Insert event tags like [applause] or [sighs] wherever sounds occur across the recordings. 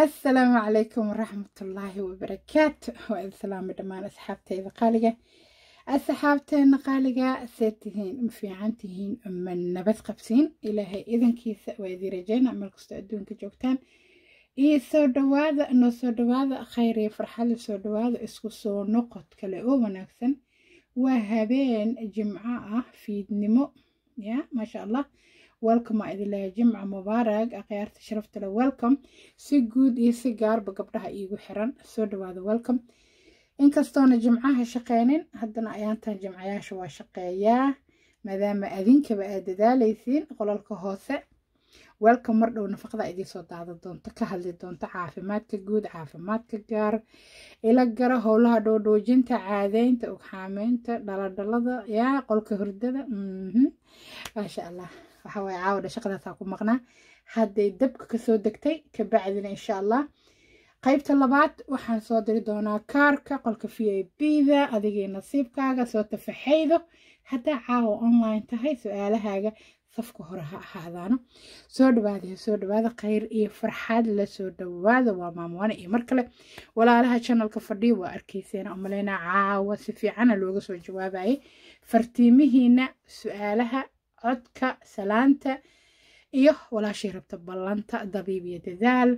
asalaamu calaykum waraxmatullaahi wabarakaatu waa idin salaamay dhammaan asxaabtayda qaaliga asxaabteena qaaliga see tihiin ma fiican tihiin ma nabad qabsiin ilaahay idankiisa waa idii rajeyna meel kastoo adduunka joogtaan iyo soo dhawaada noo soo dhawaada khayr iyo farxadla soo dhawaada isku soo noqod kale oo wanaagsan waa habeen jimco ah fiidnimo ya maasha allah welcom aa idin leeya jimca mubaarag akhyaarta sharafta le welcome si guud iyo si gaarba gabdhaha iigu xiran soo dhawaada welcome inkastoona jimcaha shaqeynin haddana ayaantan jimcayaasha waa shaqeeyaa maadaama adinkaba aad dadaaleysiin qolalka hoose welcome mar dhow nafaqada idiinsoo daadan doonto ka hadli doonto caafimaadka guud caafimaadka gaar ila gara howlaha dhoodhoojinta caadaynta ugxaameynta dhaladhalada yaa qolka hurdada mhm. maasha allah waxaway caawdha shaqadaasaa ku maqnaa hadday dabka kasoo degtay kabacdina insha allah qaybta labaad waxaan soo diri doonaa kaarka qolka v i da adigii nasiibkaaga soo tafaxaydo haddaa caawa online tahay su-aalahaaga safka hore ha ahaadaano soo dhawaada soo dhawaada khayr iyo farxaad lasoo dhawaada waa maamwaane iyo mar kale walaalaha janalka fadhiya waa arkayseena umaleynaa caawa si fiicana looga soo jawaabayay fartiimihiina su-aalaha codka salaanta iyo walaashii rabta ballanta dabiib iyo dadaal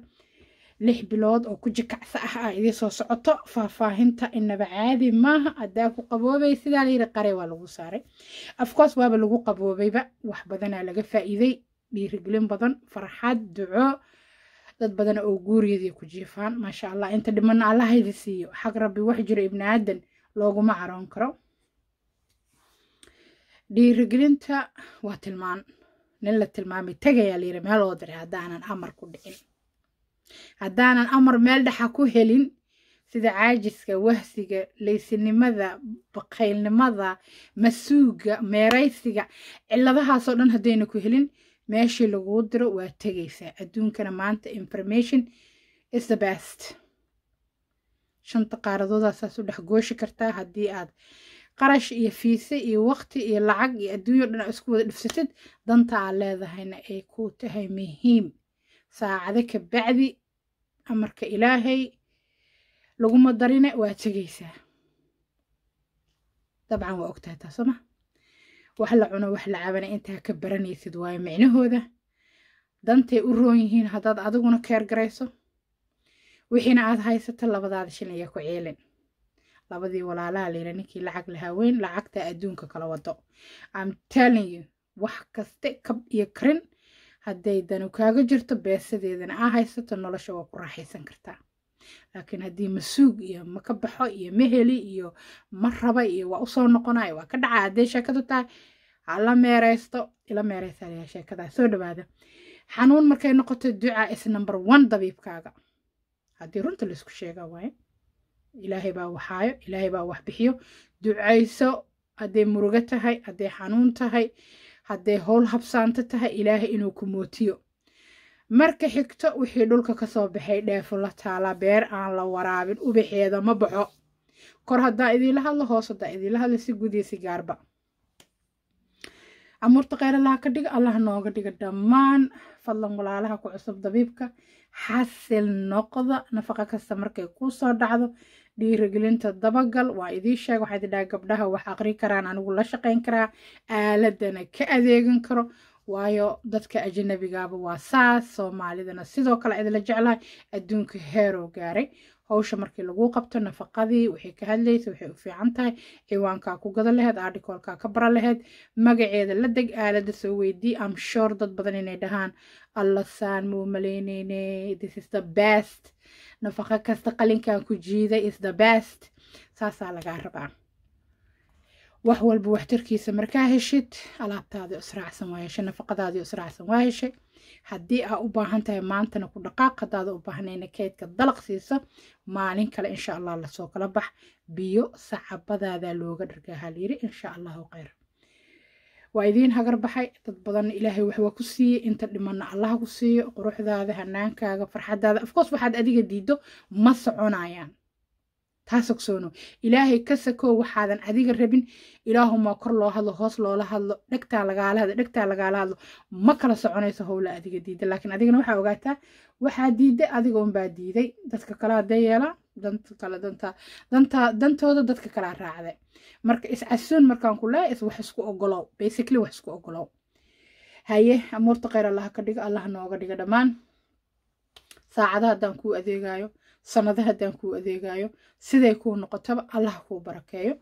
lix bilood oo ku jikacsa ah aa idiin soo socoto faahfaahinta inaba caadi maaha adaa ku qaboobay sidaa layiri qare waa lagu saaray afkoos waaba lagu qaboobayba wax badanaa laga faa'iiday dhiirigelin badan farxad duco dad badan oo guuriyadii ku jiifaan maasha allah inta dhimana allaha idi siiyo xaq rabbi wax jiro ibni looguma caroon karo dhiirigelinta waa tilmaan nin la tilmaamay tegayaa layiri meel loo diray haddaanan amar ku dhicin haddaanan amar meel dhexa ku helin sida caajiska wahsiga laysinimada baqaylnimada masuuga meeraysiga ciladahaasoo dhan haddayna ku helin meeshii laguu diro waa tegaysaa adduunkana maanta information is the best shanta qaaradoodaas saas u dhex gooshi kartaa haddii aad qarash iyo fiise iyo waqti iyo lacag iyo adduunyo dhan aa isku wada dhifsatid danta aa leedahayna ay ku tahay muhiim saacado ka bacdi amarka ilaahay laguma darina waa tegaysaa dabcan waa ogtahay taa wax la cuno wax la cabana intaa ka baranaysid waayo micnahooda dantay u roon yihiin haddaad adiguna keergarayso wixiina aad haysato labadaada shin ayaa ku ceelin labadii walaalaha layira ninkii lacag lahaaweyn weyn lacagta adduunka kala wado am telling you wax kaste kab iyo karin hadday danu kaaga jirto beesadeedana aa haysato nolosha waa ku raaxaysan kartaa laakiin haddii masuug iyo ma ka baxo iyo ma heli iyo ma raba iyo waa usoo noqonayo waa ka dhacaa hadday sheekadu tahay hala meereysto ila meereysaalayaa sheekadaa soo dhawaada xanuun markay noqoto ducaa is number one dabiibkaaga haddii runta laysku sheega waaye ilaahay baa waxaayo ilaahay baa wax bixiyo ducayso hadday murugo tahay hadday xanuun tahay hadday howl habsaanto tahay ilaahay inuu ku mootiyo marka xigto wixii dhulka kasoo baxay dheefo la taalaa beer aan la waraabin ubaxeeda ma baxo kor haddaa idiinla hadlo hoos haddaa idiinla hadla si gudiya si gaarba amuurta kheyr allaha ka dhiga allah nooga dhiga dhammaan fadlan walaalaha ku cusub dabiibka xasil noqda nafaqa kasta markay kuu soo dhacdo dhiirigelinta dabagal waa idiin sheeg waxaa idindhaha gabdhaha wax aqri karaan anigu la shaqayn karaa aaladana ka adeegan karo waayo dadka ajanabigaaba waa saas soomaalidana sidoo kale idinla jeclahay adduunka heeroo gaaray hawsha markii lagu qabto nafaqadii waxay ka hadlaysa waxay u fiican tahay ciwaankaa ku gada laheyd ardicoolkaa ka bara laheyd magaceeda la deg aalada soo weydii amshor dad badan inay dhahaan alla saan this is the best nafaqo kasta qalinkan ku jiiday is the best saasaa lagaa rabaa wax walba waxtarkiisa markaa heshid alaabtaadii israacsan waa heshay nafaqadaadii israacsan waa heshay haddii aa u baahan tahay maantana ku dhaqaaq haddaada u baahnayna keydka dalaq siisa maalin kale insha allah lasoo kala bax biyo sacabadaadaa looga dhargaa halyiri insha allahu kheyr waa idiin hagar baxay dad badan ilaahay waxwa ku siiyey inta dhimana allaha ku siiyo quruxdaada hanaankaaga farxadaada afcoos waxaad adiga diiddo ma soconayaan taasa kusoono ilaahay ka sakoo waxaadan adiga rabin ilaahumaa kor loo hadlo hoos loola hadlo dhegtaa lagaala hadlo dhegtaa lagaala hadlo ma kala soconayso howla adiga diidda laakiin adigana waxaa ogaataa waxaa diidday adiga unbaa diiday dadka kale hadday yeelaa danta kale danta danta dantooda dadka kala raacday marka iscasoon markaan ku leehay wax isku ogolow basically wax isku ogolow haye amuurta kheyr allaha ka dhiga allaha nooga dhiga dhammaan saacada haddaan kuu adeegaayo sanada haddaan kuu adeegaayo siday kuu noqotaba allaha kuu barakeeyo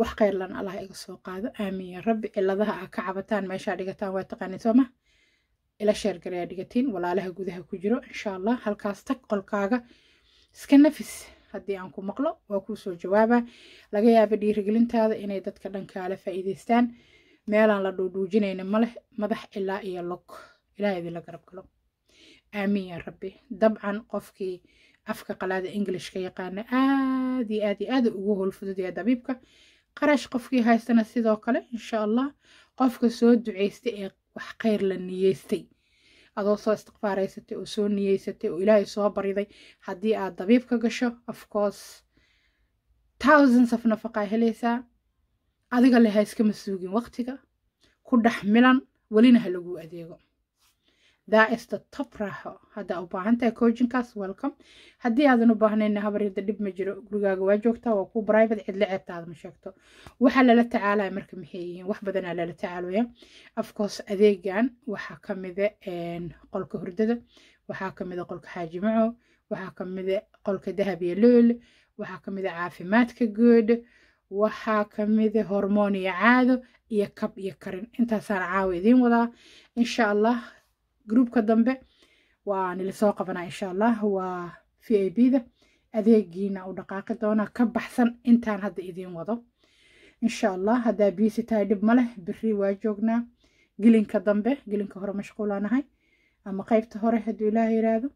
wax kheyrlan allah iga soo qaado aamin rabbi ciladaha aa ka cabataan meeshaa dhigataan waa taqaanid soo ila sheergareyaa dhigatiin walaalaha gudaha ku jiro insha allah halkaas tag qolkaaga iska nafis haddii aan ku maqlo waa kuu soo jawaaba laga yaaba dhiirigelintaada inay dadka dhankaale faa'iidaystaan meelaan la dhuudhuujinayna maleh madax ilaa iyo log ilaah idinla garab galo aamiin yaa rabbi dabcan qofkii afka qalaada ingilishka yaqaana aad iyo aad iyo aada ugu howlfudud ee dabiibka qarash qofkii haystana sidoo kale insha allah qofka soo duceystay ee wax khayr la niyeystay adoo soo istikfaaraysatay oo soo niyeysatay oo ilaahay soo bariday haddii aad dabiibka gasho of course thousands of nafaqaa helaysaa adiga leh ha iskama suugin waqtiga ku dhex milan welina ha laguu adeego that is the top raaxo haddaa u baahan tahay coachinkaas welcome haddii aadan u baahnayna habaryada dhib ma jiro gurigaaga waa joogtaa waa kuu private cidla ceebta ma sheegto waxaa lala tacaalaya marka maxay yihiin wax badanaa lala tacaalaya afcourse adeegan waxaa kamida qolka hurdada waxaa kamida qolka xaajimaco waxaa kamida qolka dahab iyo lool waxaa kamida caafimaadka good waxaa kamida hormoon iyo caado iyo kab iyo karin intaasaan caawa idiin wadaa insha allah groupka dambe waan soo qabanaa insha allah waa v i b da adeegiina u dhaqaaqi doonaa ka baxsan intaan hadda idiin wado insha allah haddaa biisi tahay dhib ma leh biri waa joognaa gelinka dambe gelinka hore mashquulaanahay ama qaybta hore haduu ilaah yiraahdo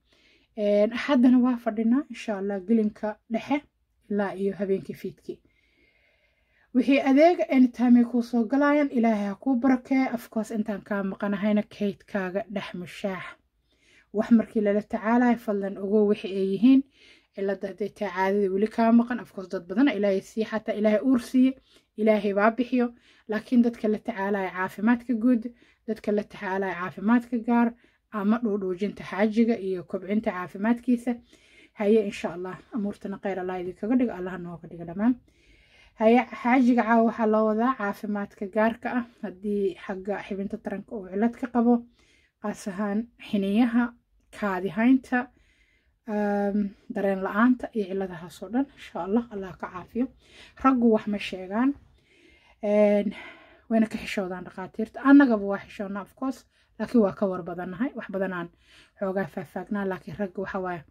axaddana waa fadhinaa insha allah gelinka dhexe ilaa iyo habeenkii fiidkii wixii adeega anytimey kuu soo galayaan ilaahay ha kuu barakee afkoos intaan kaa maqanahayna kaydkaaga dhex mushaax wax markii lala tacaalayo fadlan ogow wixi ay yihiin cilada hadday caadada weli kaa maqan afkoos dad badana ilaahay sii xataa ilaahay uur siiye ilaahay baa bixiyo laakiin dadka la tacaalayo caafimaadka guud dadka la tacaalayo caafimaadka gaar ama dhuudhuujinta xaajiga iyo kobcinta caafimaadkiisa haye insha allah amuurtana kheyr allah idinkaga dhigo allah nooga dhiga dhammaan xaajiga caawa waxaa loo wadaa caafimaadka gaarka ah haddii xagga xibinta taranka uu cilad ka qabo qaas ahaan xiniyaha kaadihaynta ehm, dareen la-aanta iyo ciladahaasoo dhan insha allah allah ka caafiyo raggu wax ma sheegaan wayna ka xishoodaan dhakhaatiirta annagaba waa xishoodna of course laakiin waa ka war badannahay wax badanaan xoogaa faahfaagnaa laakiin ragga waxa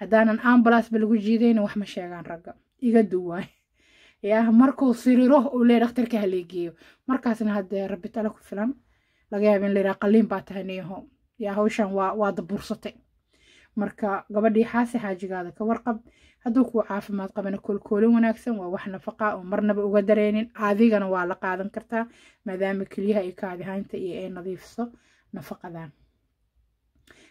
haddaanan ambulance ba lagu jiidayna wax ma sheegaan ragga iga duwaay yaa markuu siriro uu leeya dhakhtarka haleegeeyo markaasna haddee rabitala ku filan laga yaaba in laydhaha qaliin baa tahay neeho yaa hawshan waa waa dabuursatay marka gabadhii xaase xaajigaada ka warqab hadduu kuu caafimaad qabana koolkoolin wanaagsan waa wax nafaqa oo marnaba uga dareynin adigana waa la qaadan kartaa maadaama keliyaha ay kaadihaynta iyo ay nadiifso nafaqadan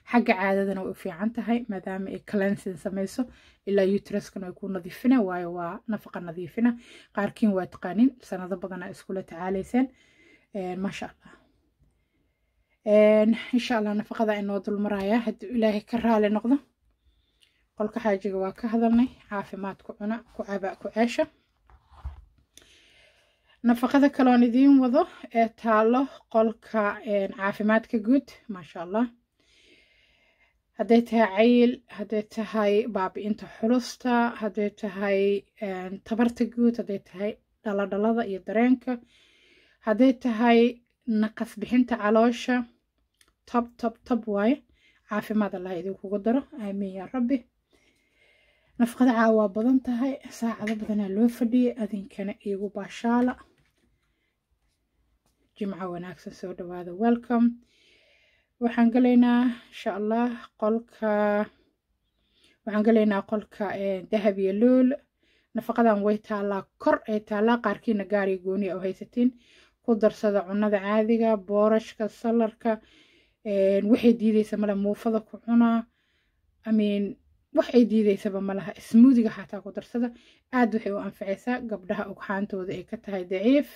xagga caadadana way u fiican tahay maadaama ay cleansin samayso ilaa utraskan way ku nadiifina waayo waa nafaqa nadiifina qaarkiin waa taqaanin sanado badana iskula tacaalayseen eh, maasha allah eh, insha allah nafaqada inoo dul marayaa haddii ilaahay ka raali noqdo qolka xaajiga waa ka hadalnay caafimaad ku cuna ku caba ku ceesha nafaqada kaloon idiin wado ee taalo qolka eh, caafimaadka guud maasha allah hadday tahay cayil hadday tahay baabi-inta xulusta hadday tahay ehm, tabarta guud hadday tahay dhaladhalada iyo dareenka hadday tahay naqas bixinta caloosha tob tob tob waaye caafimaad allah idinkugu daro aamiin yaa rabbi nafqada caa waa badan tahay saacado badanaa loo fadhiyay adinkana iigu baashaala jimco wanaagsan soo dhawaada welcome waxaan galaynaa insha allah qolka waxaan galaynaa qolka eh, dahab iyo lool nafaqadan way taalaa kor ay taalaa qaarkiina gaariga gooniya u haysatiin ku darsada cunada caadiga boorashka salarka eh, waxay diideysa male muufada ku cunaa amiin wax ay diideysaba malaha ismuudiga xataa ku darsada aad waxay u anficaysaa gabdhaha ugxaantooda ay ka tahay daciif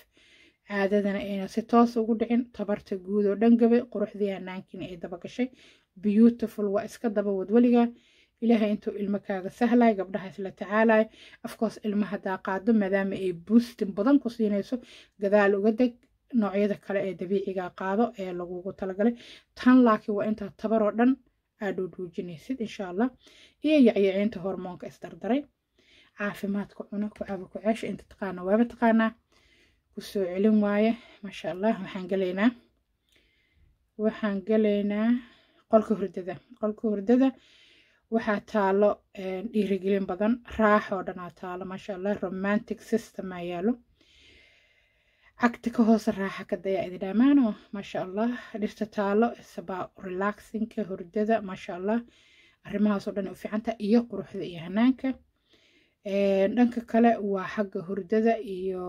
caadadana ayna si toos ugu dhicin tabarta guud oo dhan gabay quruxdii hanaankiina ay daba gashay beautiful waa iska daba wad weliga ilaahay intuu ilmo kaaga sahlay gabdhahaas la tacaalay afkoos ilmaha qaado maadaama ay buustin badan ku siinayso gadaal uga deg noocyada kale ee dabiiciga qaado ee lagugu talagalay tan laakiin waa intaa tabaroo dhan aad dhuudhuujinaysid insha allah iyo yacyaciinta hormoonka isdardaray caafimaadka cuna ku caba ku ceesha inta taqaana waaba taqaanaa kusoo celin waaye maasha allah waxaan galaynaa waxaan galaynaa qolka hurdada qolka hurdada waxaa taalo eh, dhiirigelin badan raax oo dhanaa taalo maasha allah romantic systemaa yaalo cagta ka hoose raaxa ka dayaa maasha allah dhirta taalo sabaa relaxinka hurdada maasha allah arrimahaasoo dhan u fiicanta iyo quruxda iyo hanaanka eh, dhanka kale waa xagga hurdada iyo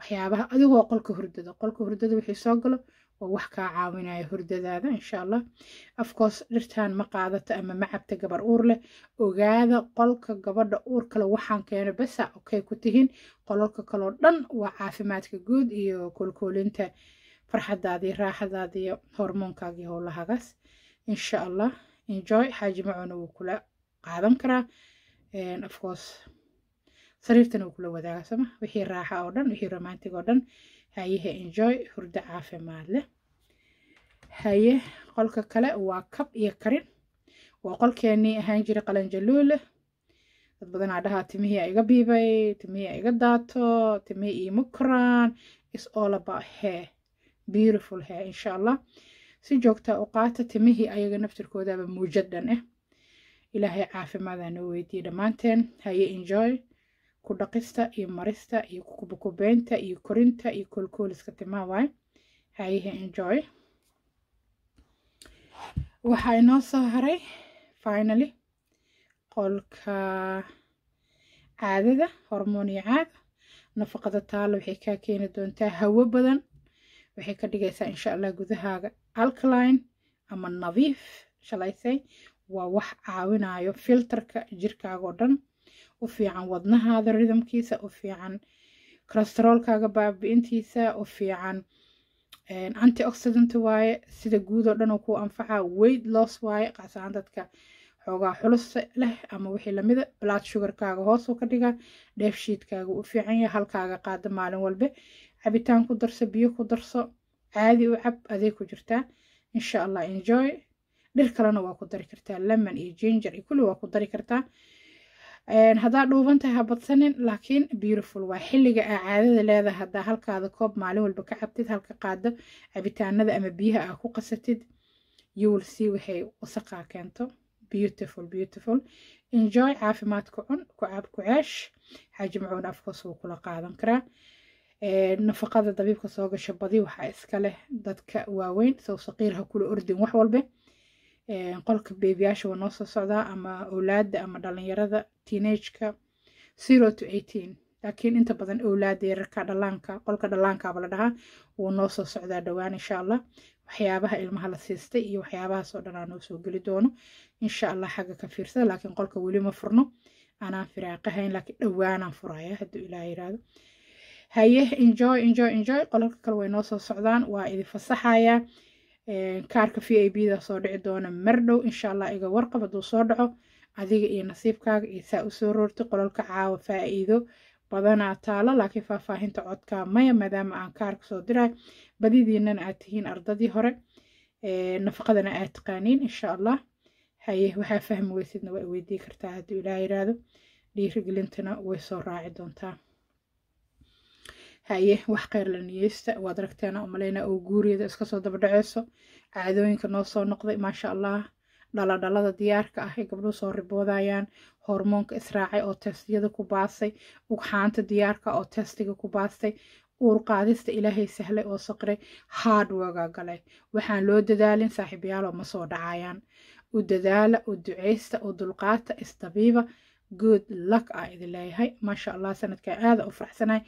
waxyaabaha adigoo qolka hurdada qolka hurdada wixii soo galo waa wax kaa caawinaya hurdadaada insha allah afkoos dhirtaan ma qaadato ama macabta gabar uur leh ogaada qolka gabadha uur kale waxaan keeno basa okay ku tihin qolalka kaleo dhan waa caafimaadka guud iyo koolkoolinta farxadaadiiyo raaxadaadiiyo hormoonkaagiyo howlahagaas insha allah enjoy xaaji wuu kula qaadan karaa afcoos sariirtan uu kula wadaaga soma wixii raaxa oo dhan wixii romantic oo dhan hayehe enjoy hurdo caafimaad leh haye qolka kale waa kab iyo karin waa qolkeenii ahaan jiray qalanjaluule dad badanaa dhahaa timihii iga biibay timihii iga daato timihii iima koraan is all about hair beautiful hair insha allah si joogtaa u qaata timihii ayaga naftirkoodaba muujad dhan eh. ilaahay caafimaadaan noo weydiiyey dhammaanteen haye enjoy ku dhaqista iyo marista iyo kukubakubeynta iyo korinta iyo koolkooliska timaa waaye hayihe enjoy waxaa inoo soo haray finally qolka caadada hormooniyo caada nafaqada taalo waxay kaa keeni doontaa hawo badan waxay ka dhigaysaa insha allah gudahaaga alkaline ama nadiif shalaysay waa wax caawinayo filterka jirkaaga oo dhan u fiican wadnahaada ridamkiisa u fiican cholesteroolkaaga baabi-intiisa u fiican antioxidant waaye sida guud oo dhan oo kuu anfaca weyd loss waaye qaasahaan dadka xoogaa xulus leh ama wixii lamida blood sugarkaaga hoosuu ka dhiga dheefshiidkaaga u fiican yahay halkaaga qaada maalin walbe cabitaan ku darso biyo ku darso caadi u cab aday ku jirtaa insha allah enjoy dhir kalena waa ku dari kartaa lemon iyo ginger iyo kulli waa ku dari kartaa hadaa dhuubantahay habadsanin laakiin beautiful waa xilliga aa caadada leedahay haddaa halkaada koob maalin walba ka cabtid halka qaado cabitaanada ama biyaha aa ku qasatid youwl see waxay wasaqaa keento beautiful beautiful enjoy caafimaadka cun ku caab ku ceesh xaaji macuuna afkoos wuu kula qaadan karaa nafaqada dabiibka soo gasho badi waxaa iska leh dadka waaweyn sow saqiir ha kula ordin wax walbe qolka beebiyaasha waa noo soo socdaa ama owlaada ama dhalinyarada teenageka zero to eighteen laakiin inta badan owlaada yararka dhalaanka qolka dhallaankaaba la dhahaa wuu noo soo socdaa dhowaan insha allah waxyaabaha ilmaha la siistay iyo waxyaabahaasoo dhan aa noo soo geli doono insha allah xagga ka fiirsada laakiin qolka weli ma furno anaan firaaqahayn laakiin dhowaanaan furaya hadduu ilaa yiraahdo haye enjoy enjoy enjoy qolalka kale way noo soo socdaan waa idin fasaxayaa kaarka v i b da soo dhici doona mar dhow insha allah iga warqab hadduu soo dhaco adiga iyo nasiibkaaga iyo saa u soo roortay qololka caawa faa'iido badanaa taalo laakiin faahfaahinta codkaa maya maadaama aan kaarka soo diray badidiinana aad tihiin ardadii hore nafaqadana aad taqaaniin insha allah haye waxaa fahmi weysidna waa i weydii kartaa hadduu ilaa yiraahdo dhiirigelintana way soo raaci doontaa haye wax kheyr la niyeysta waad aragteena umaleynaa oo guuriyada iskasoo dabadhaceyso caadooyinka noo soo noqday maasha allah dhaladhalada diyaarka ah ay gabdhuhu soo riboodayaan hormoonka israacay oo teestiyada ku baastay ugxaanta diyaarka oo testiga ku baastay uurqaadista ilaahay sahlay oo saqray hardworga galay waxaan loo dadaalin saaxiibyaaloo ma soo dhacayaan u dadaala u duceysta u dulqaata isdabiiba good luck a idin leeyahay maasha allah sanadka aada u faraxsanahay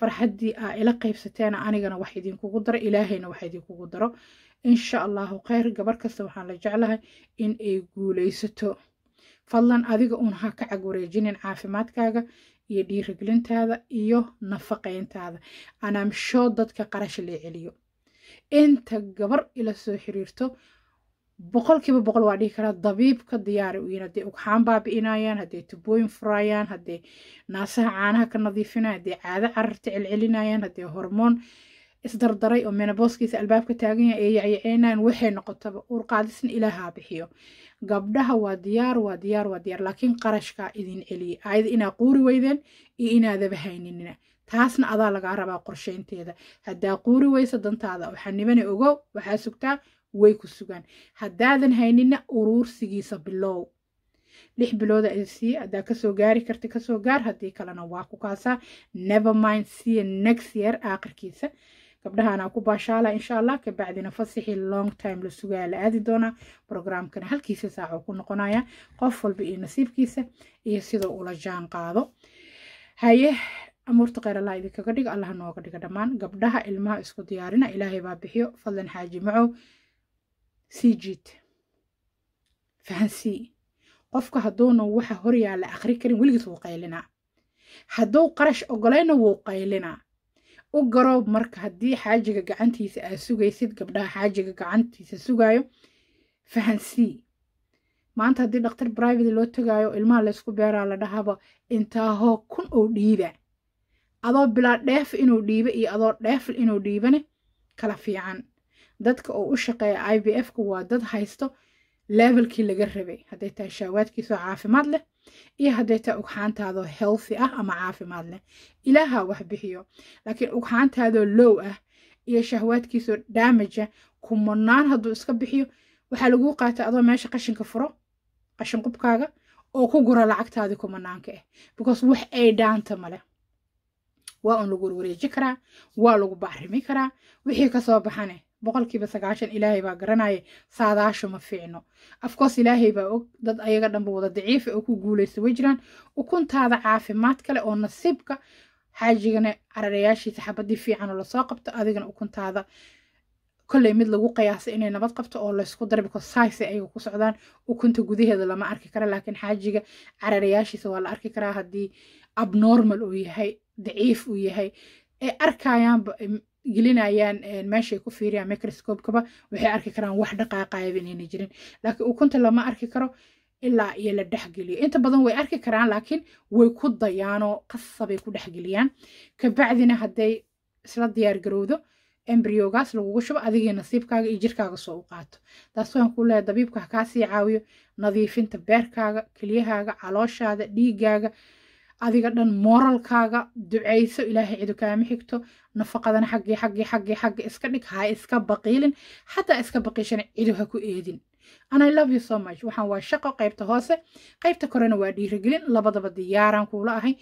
farxaddii aa ila qaybsateen anigana wax idinkugu daro ilaahayna wax idinkugu daro insha allahu khayr gabar kasta waxaan la jeclahay in ay guulaysato fadlan adiga uun ha ka cag wareejinin caafimaadkaaga iyo dhiirigelintaada iyo nafaqayntaada anaamshoo dadka qarash lee celiyo inta gabar ila soo xiriirto boqolkiiba boqol waa dhihi karaa dabiibka diyaari u yihin haddee ugxaan baabi'inayaan haddee tubooyin furayaan haddee naasaha caanaha ka nadiifinayaan haddee caado cararta celcelinayaan haddee hormoon isdardaray oo menabooskiisa albaabka taagan yahay ee yacyaceynayan waxay noqotaba uur ilaahaa bixiyo gabdhaha waa diyaar waa diyaar waa diyaar laakiin qarashkaa idin celiyay ayada inaa quuri weydeen iyo inaadaba hayninina taasna adaa lagaa rabaa qorsheynteeda haddaa quuri weysa dantaada waxaa nibana ogow waxaa sugtaa way ku sugaan haddaadan haynina uruursigiisa bilow lix bilooda sii adaa kasoo gaari karta kasoo gaar haddii kalena waa ku kaasaa nevermind siya next year aakhirkiisa gabdhahaanaa ku baashaala insha allah kabacdina fasixii long time la sugaa la aadi doonaa brograamkana halkiisa saaco ku noqonaya qof walba iyo nasiibkiisa iyo sida ula jaan qaado haye amuurta kheyr allah idinkaga dhiga allah nooga dhiga dhammaan gabdhaha ilmaha isku diyaarina ilaahay baa bixiyo fadlan xaaji macow sii jiid fahansii qofka hadduuna waxa horyaalla akhri karin weligiis wuu qaylinaa hadduu qarash ogolayna wuu qaylinaa u garoob marka haddii xaajiga gacantiisa aad sugaysid gabdhaha xaajiga gacantiisa sugaayo fahansii maanta haddii dhaktar brivate loo tagaayo ilmaha laysku beeraa la dhahaaba intaahoo kun oo dhiiba adoo bilaa dheef inuu dhiiba iyo adoo dheefl inuu dhiibane kala fiican dadka oo u shaqeeya i b f-ka waa dad haysto levelkii laga rabay hadday tahay shaawaadkiisoo caafimaad leh iyo hadday tahay ugxaantaadoo healthy ah ama caafimaad leh ilaaha wax bixiyo laakiin ugxaantaadoo low ah iyo shahwaadkiisoo daamaja ah, kumanaan hadduu iska bixiyo waxaa laguu qaata adoo meesha qashinka furo qashin oo ku gura lacagtaadii kumanaanka ah eh. because wax ay dhaanta male waa un lagu warwareeji karaa waa lagu bacrimi karaa wixii kasoo baxane eh, boqolkiiba sagaashan ilaahay baa garanaya saadaasho ma fiicno afkoos ilaahay baa og dad ayaga dhanba wada daciifa oo ku guulaysa way jiraan ukuntaada caafimaad kale oo nasiibka xaajigana cararayaashii saxaabadii fiicanoo lasoo qabto adigana ukuntaada kolley mid lagu qiyaasa inay nabad qabto oo laysku dara because saise ayaga ku socdaan ukunta gudaheeda lama arki kara laakiin xaajiga cararayaashiisa waa la arki karaa haddii abnormal uu yahay daciif uu yahay ee arkayaanba gelinayaan meeshay ku fiiriyaan microscopekaba waxay arki karaan wax dhaqaaqayaba inayna jirin laakiin ukunta lama arki karo ilaa iyo la dhex geliyo inta badan way arki karaan laakiin way ku dayaanoo qasabay ku dhexgeliyaan kabacdina hadday isla diyaargarowdo embryogaas lagugu shubo adigii nasiibkaaga iyo jirkaaga soo u qaato taas waan ku leehay dabiibka kaasii caawiyo nadiifinta beerkaaga keliyahaaga calooshaada dhiigaaga adiga dhan moralkaaga duceyso ilaahay cidu kaama xigto nafaqadana xaggii xaggii xaggii xagga iska dhig ha iska baqiilin xataa iska baqiishan cidu ha ku eedin ana love you so much waxaan waa shaqo qaybta hoose qaybta korena waa dhiirigelin labadaba diyaaraan kuula ahay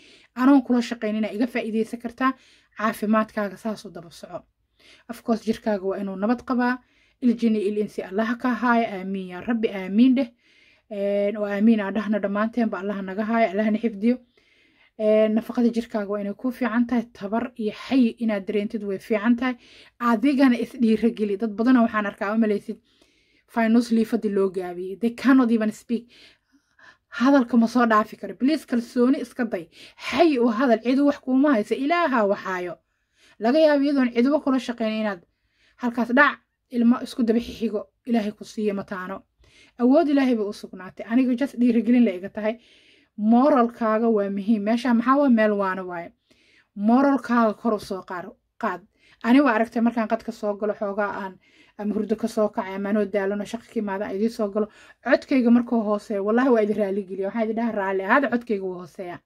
anoon kula shaqaynina iga faa'iideysan kartaa caafimaadkaaga saasuu daba soco afcourse jirkaaga waa inuu nabad qabaa iljini ilinsi allaha ka haaya aamiin yaa rabbi aamiin dheh oo aamiin aa dhahna dhammaanteenba allaha naga haaya allahna xifdiyo nafaqada jirkaaga waa inay ku fiican tahay tabar iyo xayi inaad dareentid way fiican tahay adigana isdhiira dad badana waxaan arkaa umaleysid finus liifadii loo gaabiyey they cannot even speak hadalka ma soo dhaafi karo bliis kalsooni iska day xayi u hadal cidu wax kuuma haysa ilaaha waxaayo laga yaabo iyadoon ciduba kula shaqeyn inaad halkaas dhac ilmo isku daba xixigo ilaahay ku siiye mataano awood ilaahay bay u sugnaatay aniga just dhiiragelin la iga tahay moralkaaga waa muhiim meesha maxaa waay meel waana waaye moralkaaga kor usoo qaad aniga aragtay markaan qadka soo galo xoogaa aan ama hurdo kasoo kacay amaanoo daalano shaqa ka imaada aan idiin soo galo codkayga markuu hooseeya wallahi waa idi raaligeliya waxaa idi dhaha raali ahaada codkayga wuu hooseeya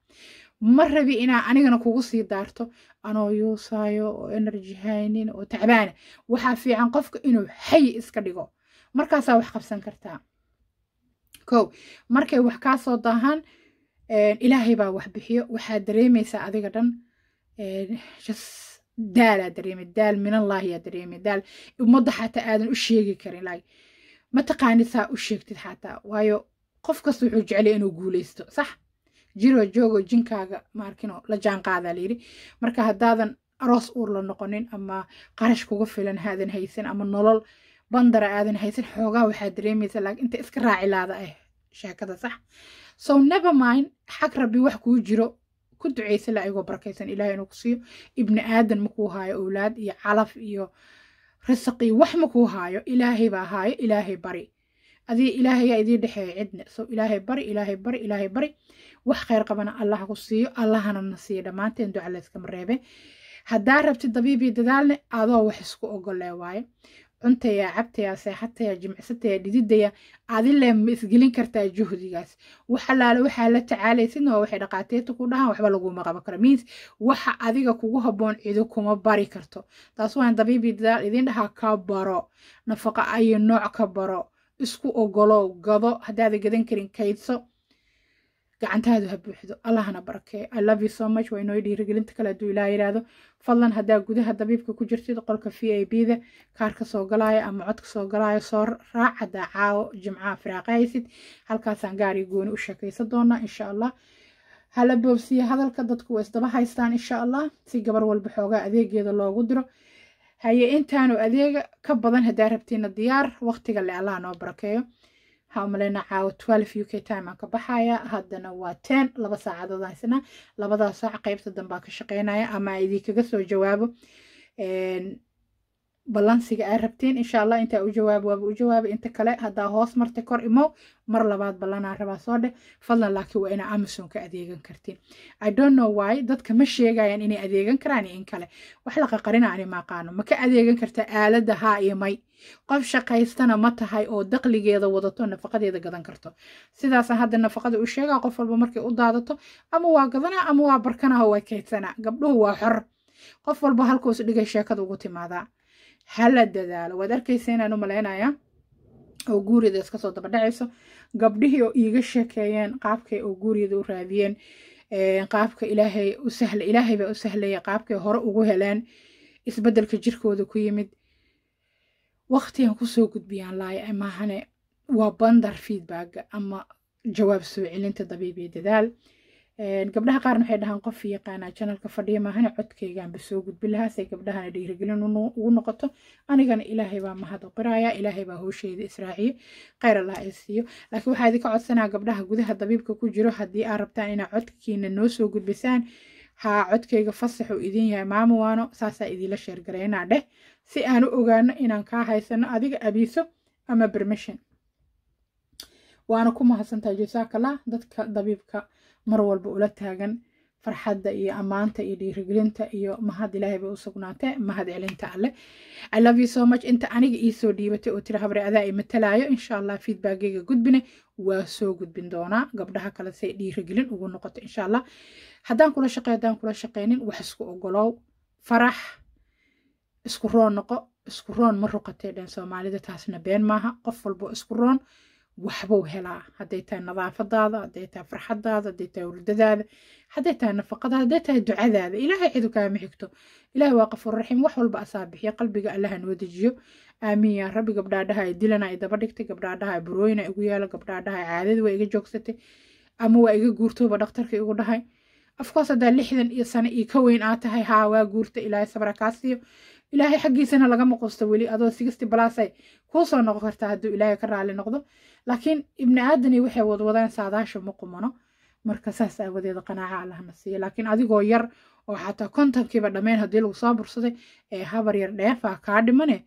ma rabi inaa anigana kugu sii daarto anoo yuusaayo oo enerji haynin oo tacbaana waxaa fiican qofka inuu xay iska dhigo markaasaa wax qabsan kartaa kow markay wax kaa daahaan ilaahay baa wax bixiyo waxaa dareemaysaa adiga dhan jus daalaa dareeme daal minallaahiyaa dareeme daal ummadda xataa aadan u sheegi karin like mataqaanid saa u sheegtid xataa waayo qof kasta wuxuu jeclay inuu guuleysto sax jiroo joogo jinkaaga maarkino la jaanqaadaa layidhi marka haddaadan aroos uur la noqonin ama qarash kuga filan haadan haysan ama nolol bandara aadan haysan xoogaa waxaa dareemaysa laakiin inta iska raacilaada ah eh, sheekada sax so never mind xag rabbi wax kuu jiro ku duceysa la igoo barakaysan ilahay inuu ku siiyo ibni aadan makuu haayo owlaad iyo calaf iyo iyo wax makuu haayo ilaahay baa haayo ilaahay bari adii ilaahayaa idii dhexeeya cidna so ilaahay bari ilaahay bari ilaahay bari wax kheyr qabana allah ku siiyo allahana na siiya dhammaanteen duca reebe haddaa rabtid dabiibii dadaalne adoo wax isku ogolee waaye cuntaya cabtaya seexataya jimicsataya dhididaya adile ma isgelin kartaa juhdigaas waxalaal waxaa la tacaalaysin waa waxay dhaqaateeta ku dhahaan waxba laguma qaban karo miins waxa adiga kugu haboon cidi kuma bari karto taas waan dabiibi dadaal idiin dhahaa ka baro nafaqa ayo nooc ka baro isku ogolow gado haddaada gadan karin kaydso gacantaadu ha buuxdo allahna barakee i love you so much waa inoo dhiirigelinta kale hadduu ilaa yidhaahdo fadlan haddaa gudaha dabiibka ku jirtid qolka v a b da kaarka soo galaayo ama codka soo galaayo soo raaca daacaawo jimcaha firaaqaysid halkaasaan gaariga gooni u sheekaysa doonaa insha allah hala boobsiya hadalka dadku waa isdaba haystaan insha allah si gabar walba xoogaa adeegeeda loogu diro haye intaanu adeega ka badan haddaa rabtiina diyaar waqtiga le allah noo barakeeyo waxaa umaleyna caawa twelve u k time aan ka baxaya haddana waa ten laba saacadoodaan isna labadaa saac qeybta dambaa ka shaqeynaya ama idinkaga soo jawaabo balansiga aa rabteen insha allah intaa u jawaab waaba u jawaabay inta kale haddaa hoos marta kor imow mar labaad ballanaa rabaa soo dheh fadlan laakiin waa inaa amazon ka adeegan kartiin i don't know why dadka ma sheegayaan inay adeegan karaan in kale wax la qaqarina ani maaqaano ma ka adeegan karta aaladda haa iyo may qof shaqaystana ma tahay oo daqligeeda wadato nafaqadeeda gadan karto sidaasaan hadda nafaqada u sheegaa qof walba markay u daadato ama waa gadanaa ama waa barkanaha waa kaydsanaa gabdhuhu waa xor qof walba halkuus dhigay sheekada ugu timaadaa hala dadaalo waad arkaysa inaan u malaynaya oo guuriyada iska soo dabadhacayso gabdhihii oo iiga sheekeeyeen qaabkay oo guuriyada u raadiyeen qaabka ilaahay u sahla ilaahay baa u sahlaya qaabkay hore ugu heleen isbeddelka jirkooda ku yimid waqtigan kusoo gudbiyaan laaya maahane waa bandar feedbacka ama jawaab soo celinta dabiib dadaal gabdhaha qaarna waxay dhahaan qof yaqaanaa janalka fadhiya maahane codkaygaanba soo gudbin lahaasay gabdhahana dhiirigelin ugu noqoto anigana ilaahay baa mahado qiraaya ilaahay baa hoosheyda israaciye khayr allah ay siiyo laakiin waxaa idinka codsanaa gabdhaha gudaha dabiibka ku jiro haddii aad rabtaan inaa codkiina noo soo gudbisaan haa codkayga fasax uu idin yahay maamu waano saasaa idiinla sheergaraynaa dheh si aan u ogaano inaan kaa haysano adiga abiiso ama bermishin waana ku mahadsantaa jasaakala dadka dabiibka mar walba ula taagan farxadda iyo ammaanta iyo dhiirigelinta iyo mahad ilaahay bay u sugnaatay mahad celinta alleh i love you so much inta aniga ii soo dhiibatay oo tira habre adaa i matalaayo insha allah feedbackgeyga gudbine waa soo gudbin doonaa gabdhaha kale say dhiirigelin ugu noqoto insha allah haddaan kula shaqey haddaan kula shaqeynin wax isku ogolow farax isku roon noqo isku roon ma ruqatee dhan soomaalida taasna been maaha qof walbo isku roon waxbuu helaa haday tahay nadaafadaada hadday tahay farxadaada hadday tahay hurdadaada hadday tahay nafaqadaada hadday tahay ducadaada ilaahay cidu kaama xigto ilaahay waa qafuurraxiim wax walba asaa bixiya qalbiga allaha noo dejiyo aamiin yaa rabbi gabdhaadhaha ay dilana ay daba dhigtay gabdhaadhaha burooyina igu yaalo gabdhaadhaha caadada waa iga joogsatay ama waa iga guurtooba dhakhtarka igu dhahay afkoos haddaa lixdan iyo sane iyo ka weyn aa tahay haa waa guurta ilaahay sabra kaa siiyo ilaahay xaggiisana lagama qosto weli adoo sigisti balasa kuusoo soo noqon karta hadduu ilaahay ka raali noqdo laakiin ibni aadani waxay wadwadaan saadaasha ma qumano marka saas aawadeeda qanaaca allahna siiya laakiin adigoo yar oo xataa kontonkiiba dhammayn haddii lagu soo bursaday ee habar yar dheefaa kaa dhimane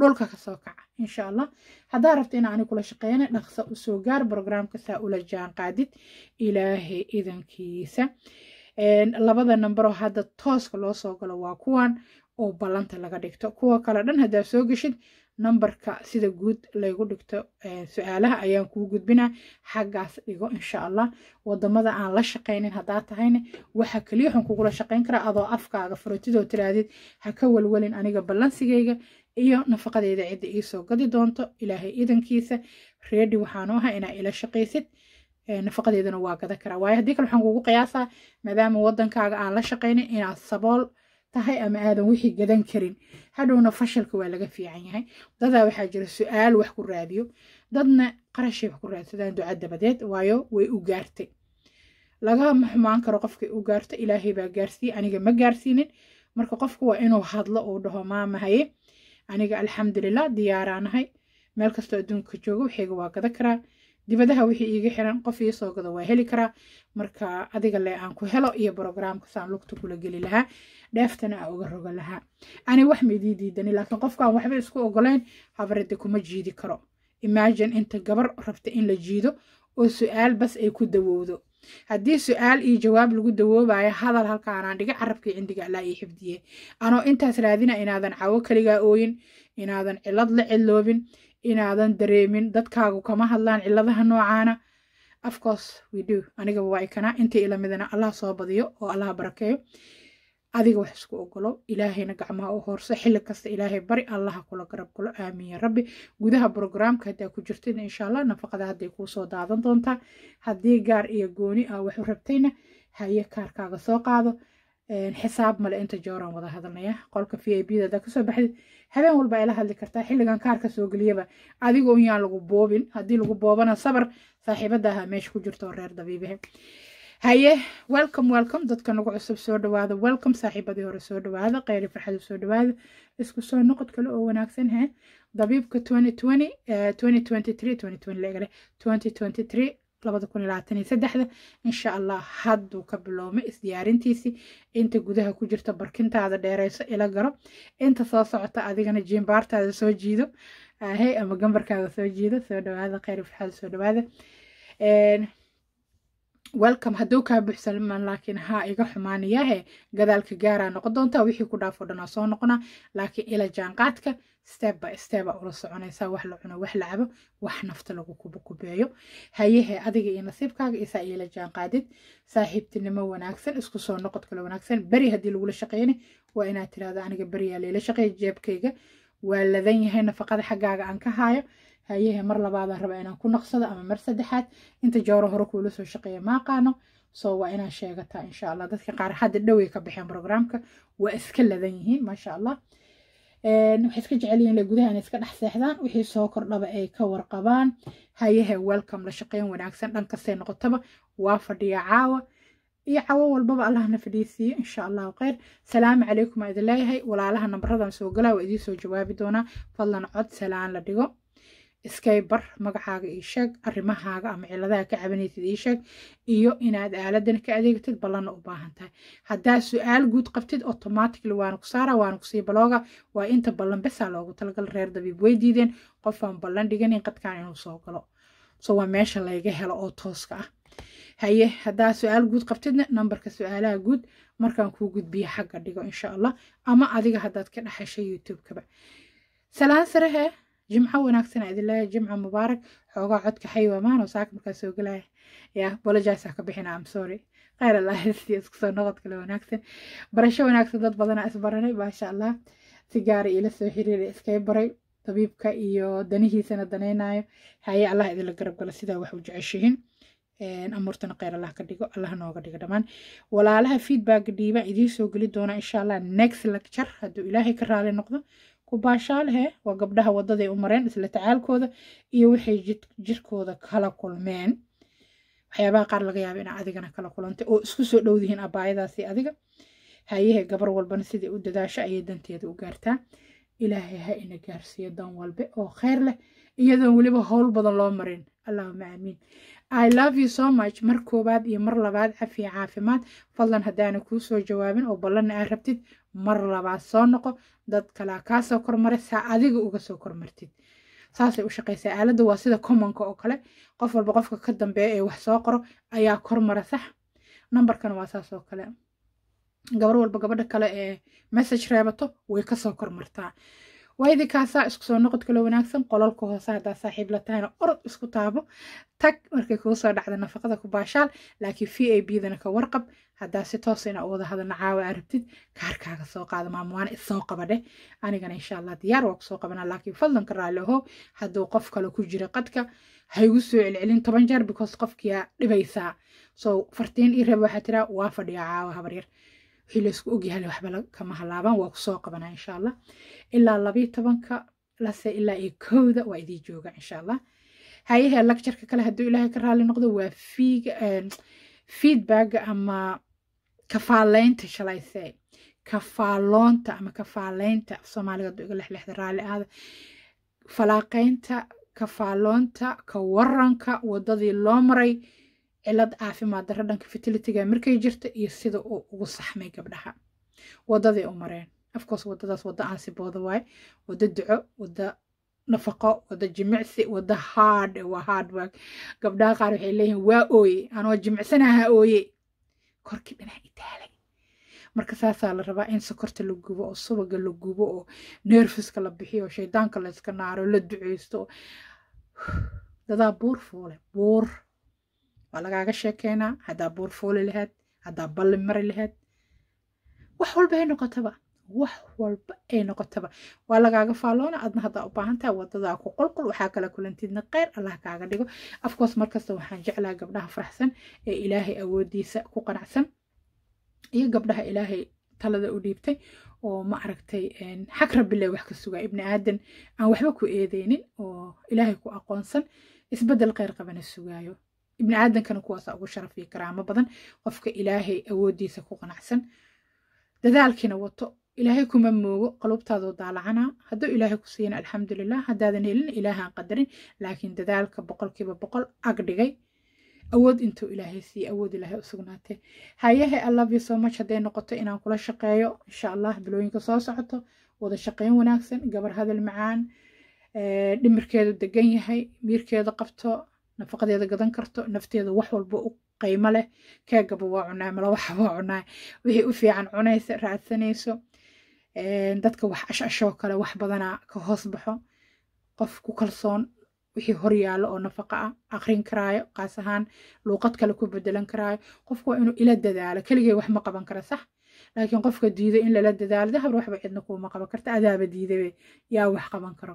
dhulka kasoo kaca insha allah haddaa rabta in ani kula shaqeyna dhaqsa usoo gaar brograamka saa ula jaan ilaahay idankiisa labada nambaroo hadda tooska loo soo galo waa kuwan oo ballanta laga dhigto kuwa kale dhan haddaad soo geshid nambarka sida guud laygu dhigto su-aalaha ayaan kuu gudbinaa xaggaas dhigo insha allah wadamada aan la shaqaynin haddaa tahayna waxa keliya waxaan kugula shaqayn karaa adoo afkaaga furantidoo tiraadid ha ka walwalin aniga ballansigayga iyo nafaqadeyda cidda iisoo gadi doonto ilaahay idankiisa reedi waxaanu ahaa inaa ila shaqaysid nafaqadeedana waa gadan karaa waayo haddii kale waxaan kugu qiyaasaa maadaama wadankaaga aan la shaqaynin inaad sabool tahay ama aadan wixii gadan karin hadhowna fashalka waa laga fiican yahay dadaa waxaa jira su-aal wax ku raadiyo dadna qarashay wax ku raadsadaan duca dabadeed waayo way u gaartay lagama xumaan karo qofkay u gaarto ilaahay baa gaarsiiyey aniga ma gaarsiinin marka qofku waa inuu hadlo uu dhaho maamahaye aniga alxamdulilah diyaaraanahay meel kastoo adduunka joogo waxayga waa gada karaa dibadaha wixii iiga xiran qof ii soo gado waa heli karaa marka adiga le aan ku helo iyo brograamkasaan lugta kula geli lahaa dheeftana aa uga roga lahaa ani wax maydii laakiin qofkaan waxba isku ogolayn habarade kuma jiidi karo imagine inta gabar rabta in la jiido oo su-aal bas ay ku dawowdo haddii su-aal iyo jawaab lagu dawoobayo hadal halkaanaan dhiga carabkii cindiga allaa ii xifdiye anoo intaas raadina inaadan cawo kaligaa ooyin inaadan cilad la ciloobin inaadan dareemin dadkaagu kama hadlaan ciladaha noocaana afcourse we do anigaba waa ikanaa intii ilamidana allah soo badiyo oo allah barakeeyo adiga wax isku ogolo ilaahayna gacmaha u hoorso xilli kasta ilaahay bari allaha kula garab galo aamin ya rabbi gudaha brograamka haddaa ku jirtayna insha allah nafaqada hadday kuusoo daadan doontaa haddii gaar iyo gooni ah waxu rabtayna haye kaarkaaga soo qaado xisaab male inta jooran wada hadalnaya qolka v i b da haddaa kasoo baxday habeen walba ayla hadli kartaa xilligan kaarka soo geliyaba adigo un yaan lagu boobin haddii lagu boobana sabar saaxiibada ahaa meesha ku jirta oo reer dabiibahe haye welcome welcome dadka nagu cusub soo dhawaada welcome saaxiibadii hore soo dhawaada kheyri farxad soo dhawaada isku soo noqod kale oo wanaagsan he dabiibka 2020 2023 2023 2023 insha allah hadduu ka bilowmo isdiyaarintiisi inta gudaha ku jirta barkintaada dheerayso ila garo inta soo socota adigana jiimbaartaada soo jiido ama gambarkaada soo jiido soo dhawaada kheyr faxaal soo dhawaada welcome hadduu kaa buuxsalmaan laakiin haa iga xumaaniyahe gadaalka gaaraa noqon doontaa wixii ku dhaafo dhanaa soo noqona laakiin ila jaanqaadka steb by steba ula soconaysaa wax la cuno wax la cabo wax nafta lagu kubukubeeyo hayehe adiga iyo nasiibkaaga isaa iila jaanqaadid saaxiibtinimo wanaagsan isku soo noqod kale wanaagsan beri haddii lagula shaqeyna waa inaad tirahdo aniga beriyaa layla shaqeeya jeebkayga waa ladan yahay nafaqada xaggaaga aan ka haayo hayehe mar labaada raba inaan ku naqsado ama mar saddexaad inta jawro hore kuula soo shaqeeya ma aqaano soo waa inaan sheegataa insha allah dadka qaar hadda dhowey ka baxeen programka waa iska ladan yihiin maasha allah waxay iska jecelyihiin le gudaha iska dhex seexdaan wixii soo kordhaba ay ka warqabaan hayaha welcome la shaqeyn wanaagsan dhankastay noqotaba waa fadhiya caawa iyo cawo walbaba allahna fadhiisiiyo insha allahu kheyr salaamu calaykum aa idin leeyahay walaalaha nambaradaan soo galaa waa idiin soo jawaabi doonaa fadlan cod salaan la dhigo iskay magacaaga ii sheeg arrimahaaga ama ciladaha ka cabanaysid ii sheeg iyo inaad aaladan ka adeegtid ballanna u baahan tahay haddaad su-aal guud qabtid automatically waana ku saara waana kusii balooga waa inta ballan besaa loogu talagal reer dabiib way diideen qofaan ballan dhiganin qadkaan inuu soo galo so waa meesha layga helo oo tooska ah haye haddaad su-aal guud qabtidna nambarka su-aalaha guud markaan kuu gudbiya xagga dhigo insha allah ama adiga haddaad ka dhexeshay youtube salaan sarehe jimco wanaagsan idinleeya jimco mubaarak xoogaa codka xaywamaan oo saaka markaa soo galaya yaa bolojaisaa ah ka bixina am sorry khayr allah [laughs] isku soo noqod kale wanaagsan barasho wanaagsan dad badanaa isbaranay maasha allah si gaara ah iila soo xiriira iskaga baray tabiibka iyo danihiisana danaynayo haye allah idinla garab galo sidaa wax u jeceshihiin amuurtana kheyr allah ka dhigo allah nooga dhigo dhammaan walaalaha feedback dhiibaa idiin soo geli doona insha allah next lecture hadduu ilaahay ka raali noqdo kubaashaal he waa gabdhaha wadaday u mareen isla tacaalkooda iyo waxay jirkooda kala kulmeen waxyaabaha qaar laga yaaba inaa adigana kala kulantay oo isku soo dhowdihiin abaayadaasi adiga hayehe gabar walbana siday u dadaasho ayay danteeda u gaartaa ilaahay ha ina gaarsiiyo dan walbe oo khayr leh iyadoon weliba howl badan loo marin allahuma aamiin i love you so much mar koobaad iyo mar labaad cafiya caafimaad fadlan haddaana kuu soo jawaabin oo ballanna aa rabtid mar labaad soo noqo dad kalaa kaasoo kormara saa adiga uga soo kormartid saasay u shaqaysaa aaladda waa sida commonka oo kale qof walba qofka ka dambeeya ee wax soo qoro ayaa kormara sax nambarkan waa saas oo kale gabar walba gabadha kale ee message reebato way kasoo kormartaa waa idin kaasaa isku soo noqod kalo wanaagsan qololka hoose haddaa saaxiib la tahayna orod isku taabo tag markay kuu dhacda nafaqada ku baashaal laakiin v a b dana ka warqab haddaa si toos ah ina u hadalna caawa aragtid kaarkaaga soo qaada maamuwaana isoo qabadhe anigana insha allah diyaar waa kusoo qabanaa laakiin fadlanka raalli hadduu qof kale ku jira qadka ha soo celcelin toban jeer because qofkiyaa dhibaysaa so fartiin ii rab waxaa tiraa waa fadhiyaa caawa habaryar wixii laysku ogyahay waxba kama halaaban waa kusoo qabanaa insha ilaa labayo tobanka lase ilaa iyo kowda waa idii jooga insha allah hayaha lagjarka kale haduu ilaahay ka raali noqdo waa feedbacga ama kafaalaynta shalayse kafaaloonta ama kafaalaynta afsoomaaliga hadduu iga lexlexda raali aada falaaqaynta kafaaloonta ka waranka wadadii loo maray cilad caafimaad darro dhanka fertilitiga markay jirto iyo sida uu ugu saxmay gabdhaha wadaday u mareen afcourse wadadaas wadda aansibooda waay wadda duco wadda nafaqo wado jimicsi wado hard waa hard gabdhaha qaar waxay leeyihiin waa ooye anoo jimicsanaha ooye korkii dhinac itaalay marka saasaa la rabaa in sokorta la gubo oo subaga la gubo oo nerfiska la bixiyo oo shaydaanka la iska naaro la duceysto [sighs] dadaa buur fuule buur waa lagaaga sheekeynaa haddaa buurfooli lahayd haddaa balli mari lahayd wax walba ay noqotaba wax walba ay noqotaba waa lagaaga faalloona adna haddaa u baahantaha wadadaa ku qolqol waxaa kala kulantiidna kheyr allah kaaga dhigo afkoos markasta waxaan jeclaha gabdhaha faraxsan ee ilaahay awoodiisa ku qanacsan iyo gabdhaha ilaahay talada u dhiibtay oo ma aragtay xag rabbile wax ka sugaa ibni aadan aan waxba ku eedeynin oo ilaahay ku aqoonsan isbeddel kheyr qabana sugaayo ibni aadankana kuwaasa ugu sharaf iyo karaamo badan qofka ilaahay awoodiisa ku qanacsan dadaalkiina wato ilaahay kuma moogo qalubtaadoo daalacanaa hadduu ilaahay ku siiyana alxamdulilah haddaadan helin ilaahaan qadarin laakiin dadaalka boqolkiiba boqol ag awood intuu ilaahay siiye awood ilaahay u sugnaatee hayahe allabyo soomach hadday noqoto inaan kula shaqeeyo insha allah bilooyinka soo socoto wada shaqayn wanaagsan gabar hadal macaan eh, dhimirkeedu degan yahay miirkeeda qabto nafaqadeeda gadan karto nafteeda wax walba u qiimo leh keegaba waa cunaa malaba xaba cunaa wixii u fiican cunaysa raadsanayso dadka wax ashashoo kale wax badanaa ka hoos baxo qof ku kalsoon wixii hor yaallo oo nafaqa ah aqrin karaayo qaas ahaan luuqad kale ku bedelan karaayo qofku waa inuu ila dadaalo keligay wax ma qaban kara sax laakiin qofka diido in lala dadaalo dahab waxba cidna kuuma qaban karta adaaba diidabe yaa wax qaban karo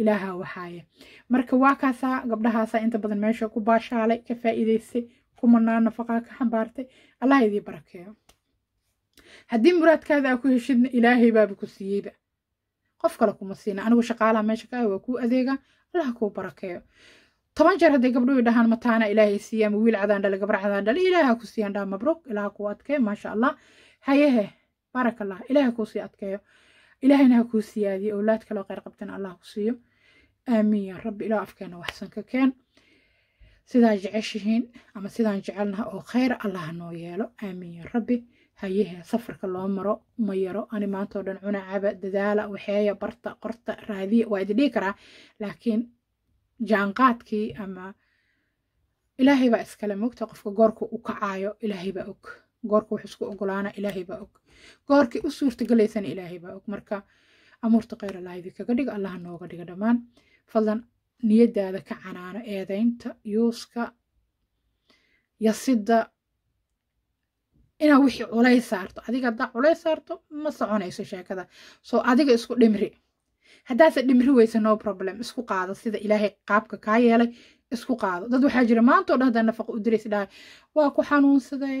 ilaaha waxaaye marka waa kaasaa gabdhahaasa inta badan meesha ku baashaalay ka faa'iidaystay kumanaa nafaqaa ka xambaartay allah idii barakeeyo haddii muraadkaada aa ku heshidna ilaahay baaba ku siiyeyba qof kale kuma siina anigu shaqaalaha meesha ka ah waa kuu adeegaa allah kuu barakeeyo toban jeer hadday gabdhuhu dhahaan mataana ilaahay siiya ama wiil cadaan dhale gabar cadaan dhale ilaaha ku siiyaan dhaa mabruuq ilaaha kuu adkeeyo maasha allah hayehe baarak allah ilaaha kuu sii adkeeyo ilaahayna ha kuu siyaadiyo owlaad kaloo kheyr qabtana allah ku siiyo aamiin ya rabbi ilaa afkeena waxsan ka keen sidaa jeceshihiin ama sidaan jecelnaha oo kheyr allah noo yeelo aamiin ya rabbi hayehe safarka loo maro ma yaro ani maantao dhan cuna caba dadaala waxeeya barta qorta raadiya waa idin dhihi karaa laakiin jaanqaadkii ama ilaahay baa iskale mogta qofka goorku u kacaayo ilaahay baa og goorka wax isku ogolaana ilaahay baa og goorkii u suurtagalaysana ilaahay baa og marka amuurta kheyr alaahibi kaga dhiga allaha nooga dhiga dhammaan fadlan niyadaada ka canaano eedaynta yuuska yasidda inaa wixii culays saarto adiga haddaa culays saarto ma soconayso sheekada soo adiga isku dhimri haddaase dhimri weysa no problem isku qaado sida ilaahay qaabka kaa yeelay isku qaado dad waxaa jira maantao dhan haddaa nafaqa u diraysa dhahay waa ku xanuunsaday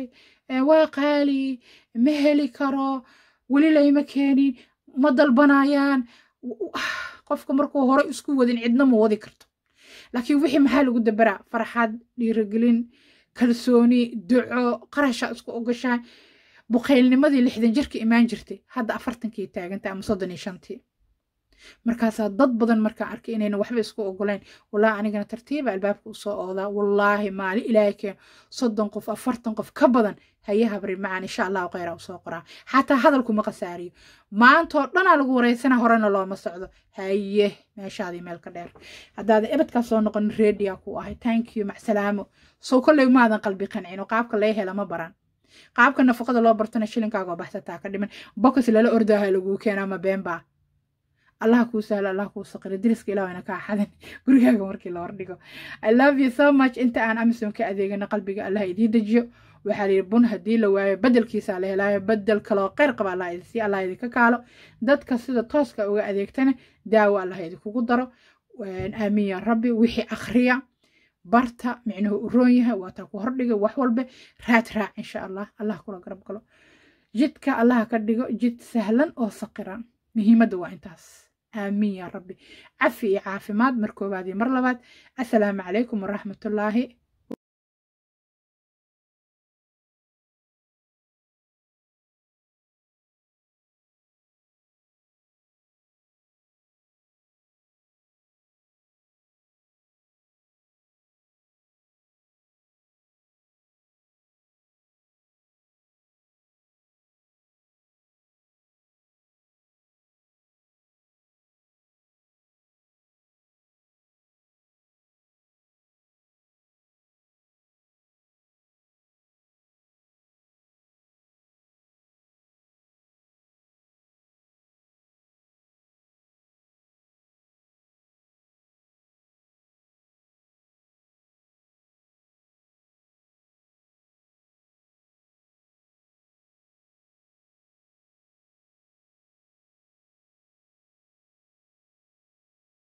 waa qaali ma heli karo weli layma keenin ma dalbanayaan ah, qofka markuu hore isku wadin cidna ma wadi karto laakiin wixii maxaa lagu dabaraa farxad dhiirogelin kalsooni duco qarashaa isku ogashaa buqaylnimadii lixdan jirka imaan jirtay hadda afartankii taaganta ama soddon iyo shantii markaasaa dad badan markaa arkay inayna waxba isku ogoleyn walaahi anigana tartiiba albaabka usoo oodaa wallaahi maalin ilaahay keeno soddon qof afartan qof ka badan haya habri macaan insha allahu khayraa usoo qoraa xataa hadalkuma khasaariyo maantoo dhanaa lagu wareysana horena looma socdo haye meeshaadii meel ka dheer haddaada ebadkaa soo noqon reediya ku ahay thank you macsalaamo sow kolley maadan qalbi qancino qaabka laga hela baran qaabka nafaqada loo bartana shilinkaaga baxsataa ka dhiman bokos lala ordaaha laguu keenaa ma been allah kuu sahlo allah kuu saqiro deriska ilah ina ka axadin [laughs] gurigaaga markii la hordhigo i love you so much inta aan amison ka adeegana qalbiga allah idii dejiyo waxaa layidhi bun haddii la waayo bedelkiisaa la helaayo bedel kaloo qeyr qaba allah si allah idinka kaalo dadka sida tooska uga adeegtana daawo allah idinkugu daro aamin ya rabbi wixii akhriya barta micnuhu u roon yahay waataa ku hordhiga wax walba raad raac insha allah allah kula garab galo jidka allah ka dhigo jid sahlan oo saqiran muhiimadda waa intaas aamiin yaa rabbi cafi iyo caafimaad mar koowaad iyo mar labaad assalaamu calaykum waraxmatullaahi